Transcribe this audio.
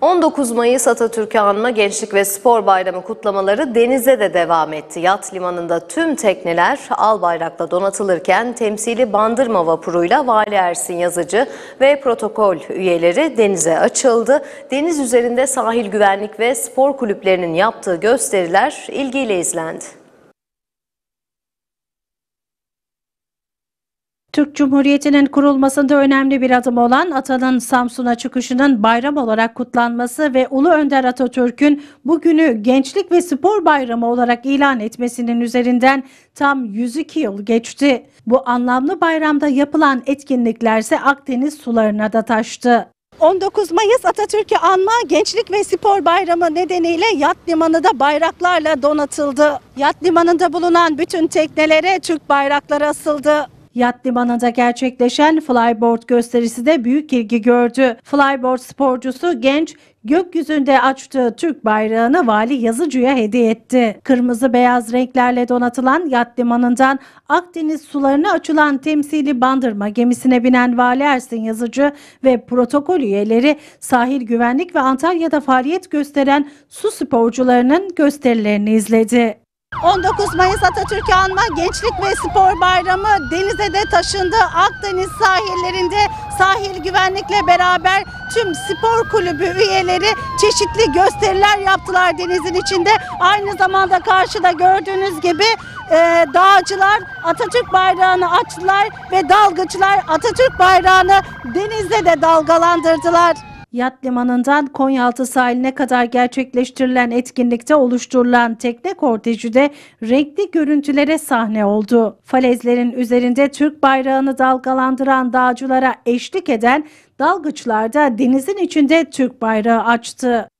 19 Mayıs Atatürk'ü anma Gençlik ve Spor Bayramı kutlamaları denize de devam etti. Yat limanında tüm tekneler al bayrakla donatılırken temsili Bandırma vapuruyla Vali Ersin Yazıcı ve protokol üyeleri denize açıldı. Deniz üzerinde sahil güvenlik ve spor kulüplerinin yaptığı gösteriler ilgiyle izlendi. Türk Cumhuriyeti'nin kurulmasında önemli bir adım olan Atan'ın Samsun'a çıkışının bayram olarak kutlanması ve Ulu Önder Atatürk'ün bugünü Gençlik ve Spor Bayramı olarak ilan etmesinin üzerinden tam 102 yıl geçti. Bu anlamlı bayramda yapılan etkinliklerse Akdeniz sularına da taştı. 19 Mayıs Atatürk'ü anma Gençlik ve Spor Bayramı nedeniyle yat limanı da bayraklarla donatıldı. Yat limanında bulunan bütün teknelere Türk bayrakları asıldı. Yat limanında gerçekleşen flyboard gösterisi de büyük ilgi gördü. Flyboard sporcusu genç gökyüzünde açtığı Türk bayrağını Vali Yazıcı'ya hediye etti. Kırmızı beyaz renklerle donatılan yat limanından Akdeniz sularına açılan temsili bandırma gemisine binen Vali Ersin Yazıcı ve protokol üyeleri sahil güvenlik ve Antalya'da faaliyet gösteren su sporcularının gösterilerini izledi. 19 Mayıs Atatürk'ü anma Gençlik ve Spor Bayramı denize de taşındı. Akdeniz sahillerinde sahil güvenlikle beraber tüm spor kulübü üyeleri çeşitli gösteriler yaptılar denizin içinde. Aynı zamanda karşıda gördüğünüz gibi e, dağcılar Atatürk bayrağını açtılar ve dalgıçlar Atatürk bayrağını denizde de dalgalandırdılar. Yat limanından Konyaaltı sahiline kadar gerçekleştirilen etkinlikte oluşturulan tekne korteji de renkli görüntülere sahne oldu. Falezlerin üzerinde Türk bayrağını dalgalandıran dağcılara eşlik eden dalgıçlar da denizin içinde Türk bayrağı açtı.